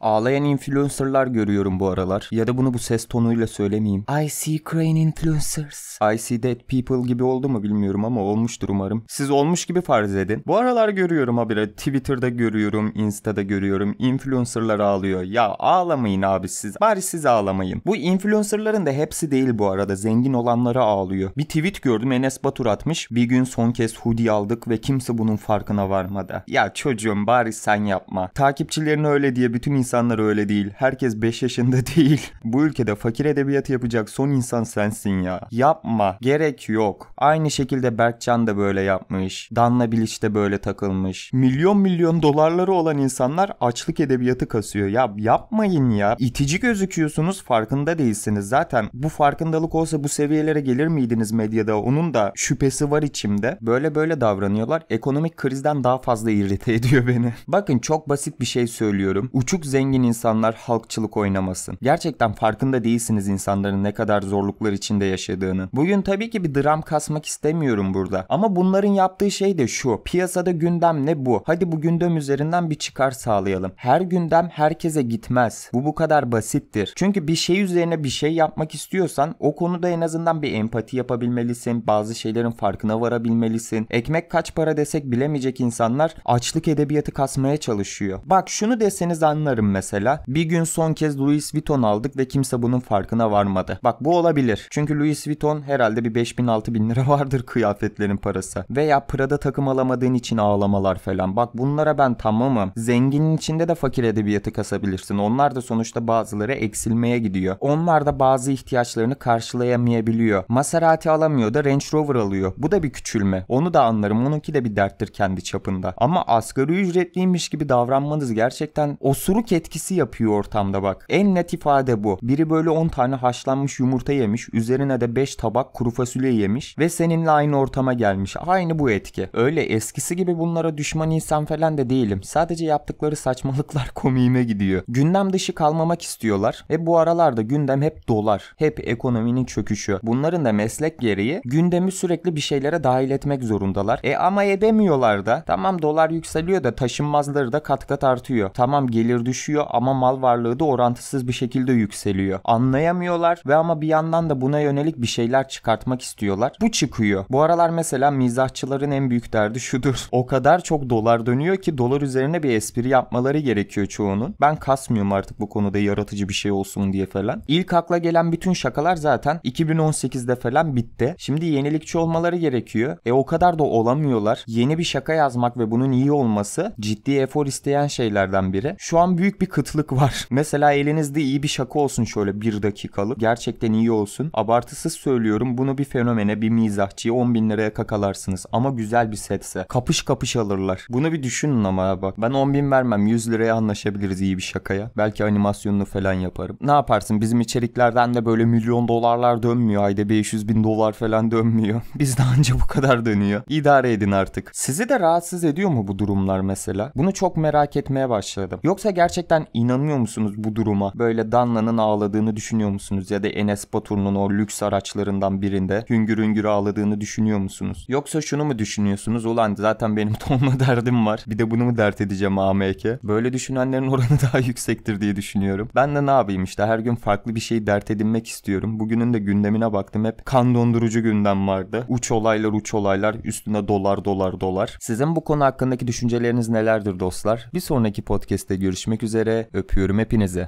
Ağlayan influencerlar görüyorum bu aralar. Ya da bunu bu ses tonuyla söylemeyeyim. I see crying influencers. I see dead people gibi oldu mu bilmiyorum ama olmuştur umarım. Siz olmuş gibi farz edin. Bu aralar görüyorum habire. Twitter'da görüyorum, Insta'da görüyorum. Influencerlar ağlıyor. Ya ağlamayın abi siz. Bari siz ağlamayın. Bu influencerların da hepsi değil bu arada. Zengin olanlara ağlıyor. Bir tweet gördüm Enes Batur atmış. Bir gün son kez hoodie aldık ve kimse bunun farkına varmadı. Ya çocuğum bari sen yapma. Takipçilerini öyle diye bütün insanlar insanlar öyle değil. Herkes 5 yaşında değil. Bu ülkede fakir edebiyatı yapacak son insan sensin ya. Yapma. Gerek yok. Aynı şekilde Berkcan da böyle yapmış. Danla Bilic de böyle takılmış. Milyon milyon dolarları olan insanlar açlık edebiyatı kasıyor. Ya yapmayın ya. İtici gözüküyorsunuz farkında değilsiniz. Zaten bu farkındalık olsa bu seviyelere gelir miydiniz medyada? Onun da şüphesi var içimde. Böyle böyle davranıyorlar. Ekonomik krizden daha fazla irrite ediyor beni. Bakın çok basit bir şey söylüyorum. Uçuk zeka zengin insanlar halkçılık oynamasın. Gerçekten farkında değilsiniz insanların ne kadar zorluklar içinde yaşadığını. Bugün tabii ki bir dram kasmak istemiyorum burada. Ama bunların yaptığı şey de şu. Piyasada gündem ne bu? Hadi bu gündem üzerinden bir çıkar sağlayalım. Her gündem herkese gitmez. Bu bu kadar basittir. Çünkü bir şey üzerine bir şey yapmak istiyorsan o konuda en azından bir empati yapabilmelisin. Bazı şeylerin farkına varabilmelisin. Ekmek kaç para desek bilemeyecek insanlar açlık edebiyatı kasmaya çalışıyor. Bak şunu deseniz anlarım mesela. Bir gün son kez Louis Vuitton aldık ve kimse bunun farkına varmadı. Bak bu olabilir. Çünkü Louis Vuitton herhalde bir 5000-6000 lira vardır kıyafetlerin parası. Veya Prada takım alamadığın için ağlamalar falan. Bak bunlara ben tamamım. Zenginin içinde de fakir edebiyatı kasabilirsin. Onlar da sonuçta bazıları eksilmeye gidiyor. Onlar da bazı ihtiyaçlarını karşılayamayabiliyor. Maserati alamıyor da Range Rover alıyor. Bu da bir küçülme. Onu da anlarım. Onunki de bir derttir kendi çapında. Ama asgari ücretliymiş gibi davranmanız gerçekten osuruk etkisi yapıyor ortamda bak. En net ifade bu. Biri böyle 10 tane haşlanmış yumurta yemiş. Üzerine de 5 tabak kuru fasulye yemiş. Ve seninle aynı ortama gelmiş. Aynı bu etki. Öyle eskisi gibi bunlara düşman insan falan de değilim. Sadece yaptıkları saçmalıklar komiğime gidiyor. Gündem dışı kalmamak istiyorlar. Ve bu aralarda gündem hep dolar. Hep ekonominin çöküşü. Bunların da meslek gereği gündemi sürekli bir şeylere dahil etmek zorundalar. E ama edemiyorlar da. Tamam dolar yükseliyor da taşınmazları da kat kat artıyor. Tamam gelir düşüyor düşüyor ama mal varlığı da orantısız bir şekilde yükseliyor. Anlayamıyorlar ve ama bir yandan da buna yönelik bir şeyler çıkartmak istiyorlar. Bu çıkıyor. Bu aralar mesela mizahçıların en büyük derdi şudur. O kadar çok dolar dönüyor ki dolar üzerine bir espri yapmaları gerekiyor çoğunun. Ben kasmıyorum artık bu konuda yaratıcı bir şey olsun diye falan. İlk akla gelen bütün şakalar zaten 2018'de falan bitti. Şimdi yenilikçi olmaları gerekiyor. E o kadar da olamıyorlar. Yeni bir şaka yazmak ve bunun iyi olması ciddi efor isteyen şeylerden biri. Şu an büyük bir kıtlık var. Mesela elinizde iyi bir şaka olsun şöyle bir dakikalık. Gerçekten iyi olsun. Abartısız söylüyorum bunu bir fenomene bir mizahçıya 10 bin liraya kakalarsınız. Ama güzel bir setse. Kapış kapış alırlar. Bunu bir düşünün ama bak. Ben 10 bin vermem. 100 liraya anlaşabiliriz iyi bir şakaya. Belki animasyonunu falan yaparım. Ne yaparsın? Bizim içeriklerden de böyle milyon dolarlar dönmüyor. Ayda 500 bin dolar falan dönmüyor. Bizde anca bu kadar dönüyor. İdare edin artık. Sizi de rahatsız ediyor mu bu durumlar mesela? Bunu çok merak etmeye başladım. Yoksa gerçekten gerçekten inanıyor musunuz bu duruma? Böyle Danla'nın ağladığını düşünüyor musunuz? Ya da Enes Batur'un o lüks araçlarından birinde hüngür hüngür ağladığını düşünüyor musunuz? Yoksa şunu mu düşünüyorsunuz? Ulan zaten benim tonla derdim var. Bir de bunu mu dert edeceğim AMK? Böyle düşünenlerin oranı daha yüksektir diye düşünüyorum. Ben de ne yapayım işte her gün farklı bir şey dert edinmek istiyorum. Bugünün de gündemine baktım hep kan dondurucu gündem vardı. Uç olaylar uç olaylar üstüne dolar dolar dolar. Sizin bu konu hakkındaki düşünceleriniz nelerdir dostlar? Bir sonraki podcast'te görüşmek üzere üzere öpüyorum hepinize.